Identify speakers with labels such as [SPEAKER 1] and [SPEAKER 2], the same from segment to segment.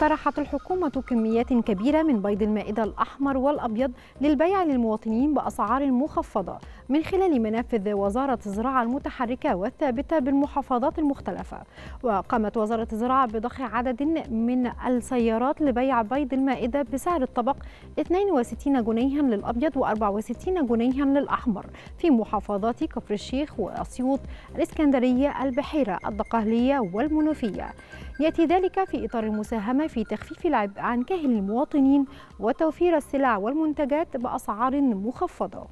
[SPEAKER 1] طرحت الحكومة كميات كبيرة من بيض المائدة الأحمر والأبيض للبيع للمواطنين بأسعار مخفضة من خلال منافذ وزارة الزراعة المتحركة والثابتة بالمحافظات المختلفة وقامت وزارة الزراعة بضخ عدد من السيارات لبيع بيض المائدة بسعر الطبق 62 جنيها للأبيض و64 جنيها للأحمر في محافظات كفر الشيخ وأسيوط الإسكندرية البحيرة الدقهلية والمنوفية يأتي ذلك في إطار المساهمة في تخفيف العبء عن كاهل المواطنين وتوفير السلع والمنتجات بأسعار مخفضة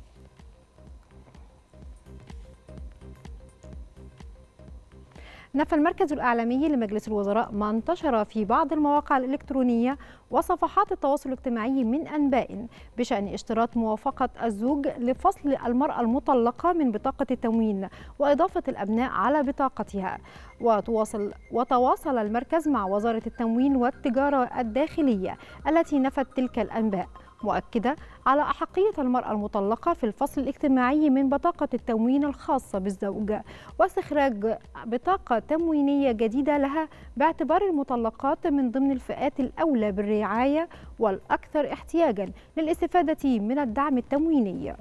[SPEAKER 1] نفى المركز الإعلامي لمجلس الوزراء ما انتشر في بعض المواقع الإلكترونية وصفحات التواصل الاجتماعي من أنباء بشأن اشتراط موافقة الزوج لفصل المرأة المطلقة من بطاقة التموين وإضافة الأبناء على بطاقتها وتواصل وتواصل المركز مع وزارة التموين والتجارة الداخلية التي نفت تلك الأنباء مؤكدة على أحقية المرأة المطلقة في الفصل الاجتماعي من بطاقة التموين الخاصة بالزوجة واستخراج بطاقة تموينية جديدة لها باعتبار المطلقات من ضمن الفئات الأولى بالرعاية والأكثر احتياجا للاستفادة من الدعم التمويني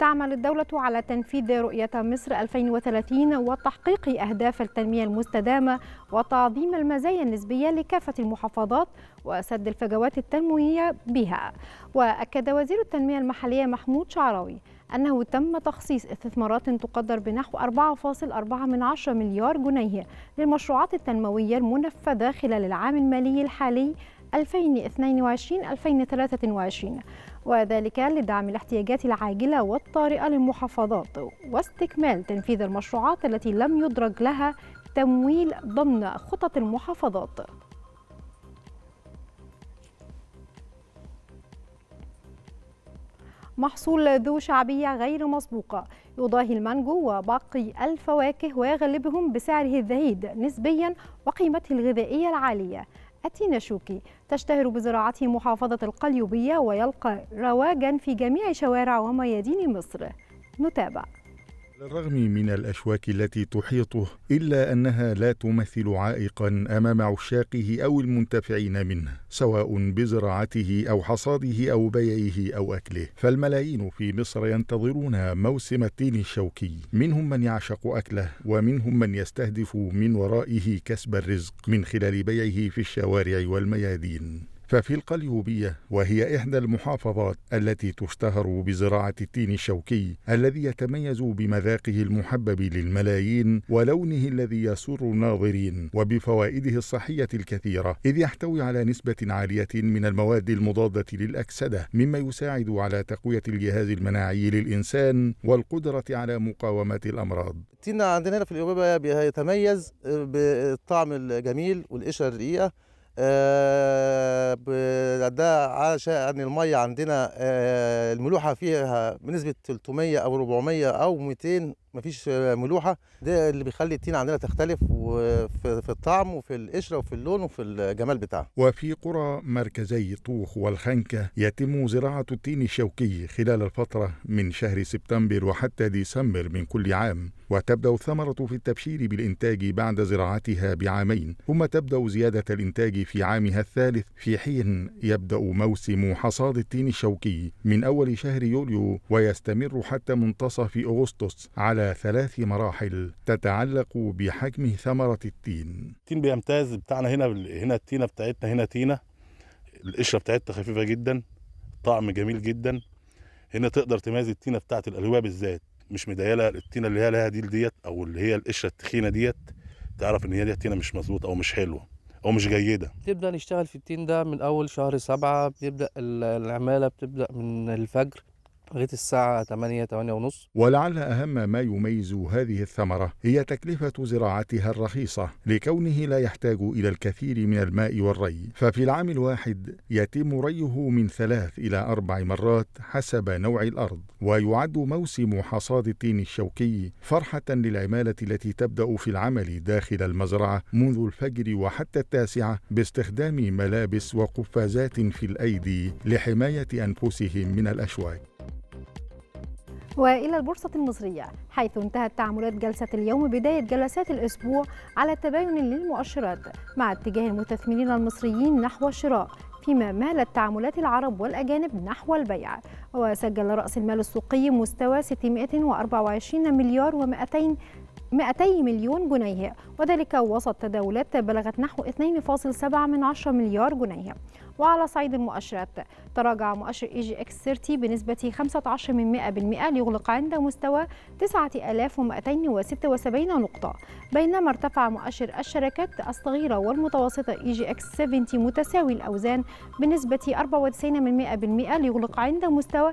[SPEAKER 1] تعمل الدولة على تنفيذ رؤية مصر 2030 وتحقيق أهداف التنمية المستدامة وتعظيم المزايا النسبية لكافة المحافظات وسد الفجوات التنموية بها وأكد وزير التنمية المحلية محمود شعراوي أنه تم تخصيص استثمارات تقدر بنحو 4.4 من مليار جنيه للمشروعات التنموية المنفذة خلال العام المالي الحالي 2022-2023 وذلك لدعم الاحتياجات العاجلة والطارئة للمحافظات واستكمال تنفيذ المشروعات التي لم يدرج لها تمويل ضمن خطط المحافظات محصول ذو شعبية غير مسبوقة يضاهي المانجو وباقي الفواكه ويغلبهم بسعره الزهيد نسبيا وقيمته الغذائية العالية شوكي تشتهر بزراعته محافظة القليوبية ويلقى رواجا في جميع شوارع وميادين مصر نتابع
[SPEAKER 2] على الرغم من الأشواك التي تحيطه إلا أنها لا تمثل عائقا أمام عشاقه أو المنتفعين منه سواء بزراعته أو حصاده أو بيعه أو أكله فالملايين في مصر ينتظرون موسم التين الشوكي منهم من يعشق أكله ومنهم من يستهدف من ورائه كسب الرزق من خلال بيعه في الشوارع والميادين ففي القليوبية وهي إحدى المحافظات التي تشتهر بزراعة التين الشوكي الذي يتميز بمذاقه المحبب للملايين ولونه الذي يسر الناظرين وبفوائده الصحية الكثيرة إذ يحتوي على نسبة عالية من المواد المضادة للأكسدة مما يساعد على تقوية الجهاز المناعي للإنسان والقدرة على مقاومة الأمراض
[SPEAKER 1] التين عندنا هنا في القليوبية يتميز بالطعم الجميل والقشرة الرقيقة آه، ده عشان يعني الميه عندنا آه، الملوحه فيها بنسبه 300 او 400 او 200 مفيش ملوحه ده اللي بيخلي التين عندنا تختلف في الطعم وفي
[SPEAKER 2] القشره وفي اللون وفي الجمال بتاعها. وفي قرى مركزي طوخ والخنكه يتم زراعه التين الشوكي خلال الفتره من شهر سبتمبر وحتى ديسمبر من كل عام وتبدا الثمره في التبشير بالانتاج بعد زراعتها بعامين ثم تبدا زياده الانتاج في عامها الثالث في حين يبدا موسم حصاد التين الشوكي من اول شهر يوليو ويستمر حتى منتصف اغسطس على ثلاث مراحل تتعلق بحجم ثمرة التين التين بيمتاز بتاعنا هنا هنا التينة بتاعتنا هنا تينة القشرة بتاعتنا خفيفة جدا طعم جميل جدا هنا تقدر تميز التينة بتاعت الألوية بالذات مش مديله التينه اللي هي لها ديل ديت او اللي هي القشره التخينه ديت تعرف ان هي دي التينه مش مظبوطه او مش حلوه او مش جيده
[SPEAKER 1] تبدا نشتغل في التين ده من اول شهر سبعة بيبدا العماله بتبدا من الفجر لغاية الساعة 8 8 ونص
[SPEAKER 2] ولعل أهم ما يميز هذه الثمرة هي تكلفة زراعتها الرخيصة لكونه لا يحتاج إلى الكثير من الماء والري ففي العام الواحد يتم ريه من ثلاث إلى أربع مرات حسب نوع الأرض ويعد موسم حصاد التين الشوكي فرحة للعمالة التي تبدأ في العمل داخل المزرعة منذ الفجر وحتى التاسعة باستخدام ملابس وقفازات في الأيدي لحماية أنفسهم من الأشواك
[SPEAKER 1] والى البورصه المصريه حيث انتهت تعاملات جلسه اليوم بدايه جلسات الاسبوع على تباين للمؤشرات مع اتجاه المستثمرين المصريين نحو الشراء فيما مالت تعاملات العرب والأجانب نحو البيع وسجل رأس المال السوقي مستوى 624 مليار و200 200 مليون جنيه وذلك وسط تداولات بلغت نحو 2.7 من 10 مليار جنيه وعلى صعيد المؤشرات تراجع مؤشر اي جي اكس 30 بنسبة 15% ليغلق عند مستوى 9276 نقطة بينما ارتفع مؤشر الشركات الصغيرة والمتوسطة اي جي اكس 70 متساوي الأوزان بنسبة 94% ليغلق عند مستوى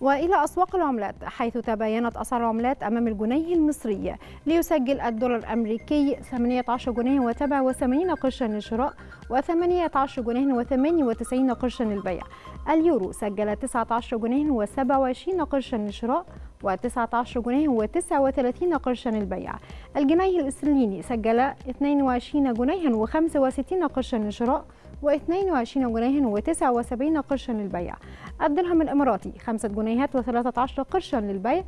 [SPEAKER 1] والى اسواق العملات حيث تباينت اسعار العملات امام الجنيه المصري ليسجل الدولار الامريكي 18 جنيه و87 قرشا للشراء و18 جنيه و98 قرشا للبيع اليورو سجل 19 جنيه و27 قرشا للشراء و19 جنيه و39 قرشا للبيع الجنيه الاسترليني سجل 22 جنيها و65 قرشا للشراء و22 جنيه و79 قرشا للبيع الدرهم الإماراتي 5 جنيهات و13 قرشا للبيع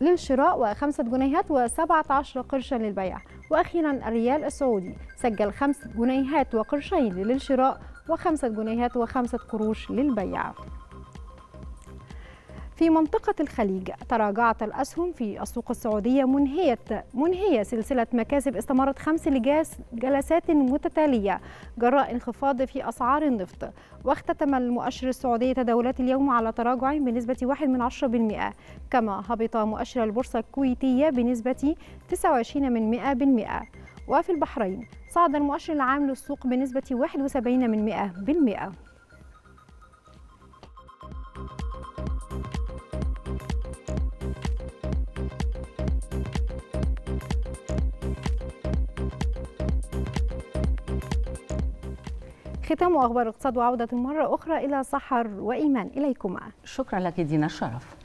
[SPEAKER 1] للشراء و5 جنيهات و17 قرشا للبيع واخيرا الريال السعودي سجل 5 جنيهات وقرشين للشراء و5 جنيهات و5 قروش للبيع في منطقة الخليج تراجعت الأسهم في السوق السعودية منهية منهية سلسلة مكاسب استمرت خمس جلسات متتالية جراء انخفاض في أسعار النفط واختتم المؤشر السعودي تداولات اليوم على تراجع بنسبة 1.1% كما هبط مؤشر البورصة الكويتية بنسبة 29% وفي البحرين صعد المؤشر العام للسوق بنسبة 71% ختام أخبار اقتصاد وعودة مرة أخرى إلى سحر وإيمان إليكما شكرا لك دينا الشرف